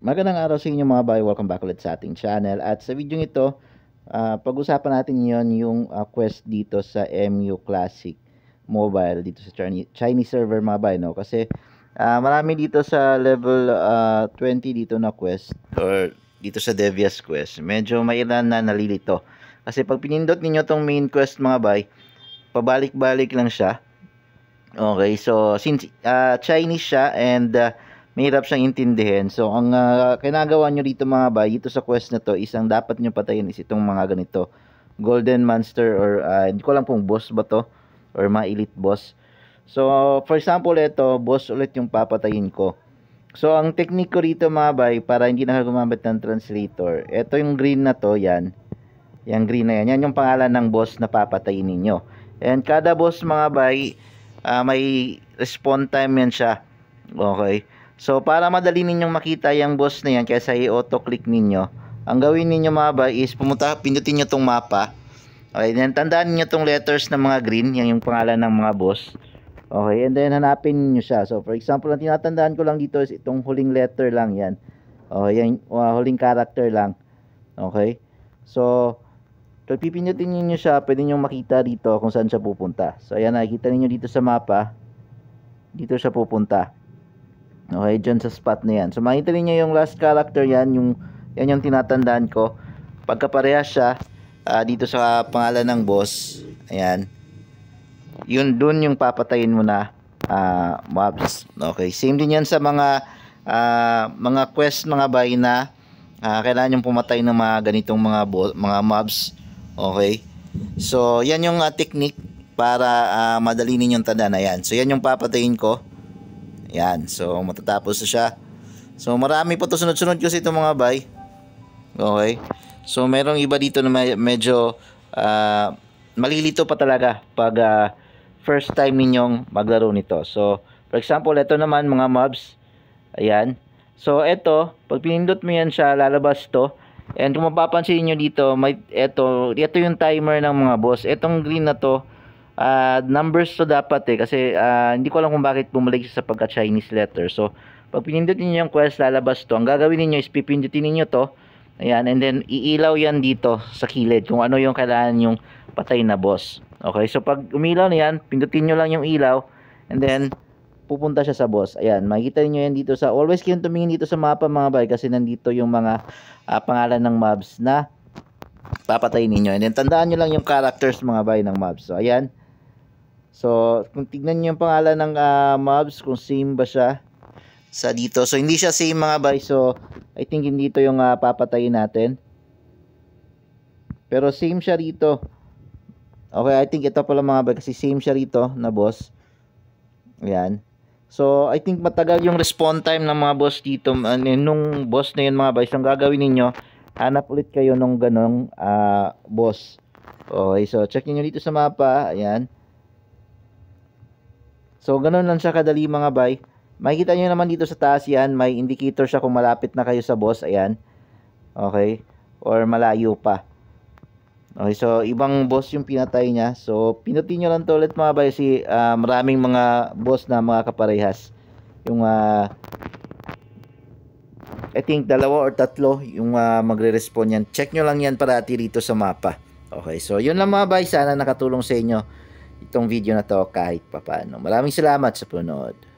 Magandang araw sa inyo mga bay, welcome back ulit sa ating channel At sa video ito, uh, pag-usapan natin yon yung uh, quest dito sa MU Classic Mobile Dito sa Chinese, server mga bay, no? Kasi uh, marami dito sa level uh, 20 dito na quest Or dito sa Devious quest, medyo may ilan na nalilito Kasi pag pinindot ninyo tong main quest mga bay, pabalik-balik lang siya Okay, so since uh, Chinese siya and... Uh, mahirap siyang intindihin. So, ang uh, kinagawa nyo dito mga bay, dito sa quest na to, isang dapat nyo patayin is itong mga ganito. Golden Monster or uh, hindi ko alam kung boss ba to or mga elite boss. So, for example, ito, boss ulit yung papatayin ko. So, ang technique ko rito mga bay, para hindi na gumamit ng translator, ito yung green na to, yan. Yung green na yan. Yan yung pangalan ng boss na papatayin ninyo. And kada boss mga bay, uh, may respawn time yan siya. Okay. So, para madali ninyong makita yung boss na yan, kaysa i-auto-click ninyo, ang gawin ninyo mga ba is pumunta, pindutin nyo tong mapa. Okay, then tandaan niyo tong letters ng mga green, yan yung pangalan ng mga boss. Okay, and then hanapin niyo siya. So, for example, ang tinatandaan ko lang dito is itong huling letter lang yan. Oh, yan, uh, huling character lang. Okay? So, pag pipindutin niyo siya, pwede niyo makita dito kung saan siya pupunta. So, ayan, nakikita niyo dito sa mapa, dito siya pupunta. Okay, dyan sa spot na yan. So makita niyo yung last character yan, yung yan yung tinatandaan ko. Pagkapareha siya uh, dito sa pangalan ng boss, ayan. Yun doon yung papatayin mo na uh, mobs. Okay, same din yan sa mga uh, mga quest mga bay na uh, kailangan yung pumatay ng mga ganitong mga mga mobs. Okay? So, yan yung uh, technique para uh, madali ninyong tandaan. Ayan. So, yan yung papatayin ko. Yan. So, matatapos na siya. So, marami po to sunod-sunod kasi itong mga bay. Okay. So, merong iba dito na medyo uh, malilito pa talaga pag uh, first time ninyong maglaro nito. So, for example, ito naman mga mobs. Ayan. So, ito, pag pinindot mo yan siya, lalabas to. And kung mapapansin niyo dito, may, ito, ito yung timer ng mga boss. Itong green na to, uh, numbers to dapat eh kasi uh, hindi ko alam kung bakit bumalik siya sa pagka Chinese letter. So pag pinindutin niyo yung quest lalabas to. Ang gagawin niyo is pipindutin niyo to. Ayan and then iilaw yan dito sa kilid kung ano yung kailangan yung patay na boss. Okay? So pag umilaw na yan, pindutin niyo lang yung ilaw and then pupunta siya sa boss. Ayan, makikita niyo yan dito sa always kayo tumingin dito sa mapa mga bay kasi nandito yung mga uh, pangalan ng mobs na papatay ninyo. And then tandaan niyo lang yung characters mga bay ng mobs. So ayan, So, kung tignan niyo yung pangalan ng uh, mobs, kung same ba siya sa dito. So, hindi siya same mga bay. So, I think hindi ito yung uh, papatayin natin. Pero same siya rito. Okay, I think ito pala mga bay kasi same siya rito na boss. Ayan. So, I think matagal yung respawn time ng mga boss dito. Uh, nung boss na yun mga bay. So, ang gagawin ninyo, hanap ulit kayo nung ganong uh, boss. Okay, so check niyo dito sa mapa. Ayan. So, ganun lang siya kadali mga bay. Makikita nyo naman dito sa taas yan, may indicator siya kung malapit na kayo sa boss. Ayan. Okay. Or malayo pa. Okay, so ibang boss yung pinatay niya. So, pinutin nyo lang to ulit mga bay si uh, ah, maraming mga boss na mga kaparehas. Yung uh, I think dalawa or tatlo yung uh, magre-respond yan. Check nyo lang yan parati dito sa mapa. Okay, so yun lang mga bay. Sana nakatulong sa inyo itong video na to kahit papano. Maraming salamat sa panood.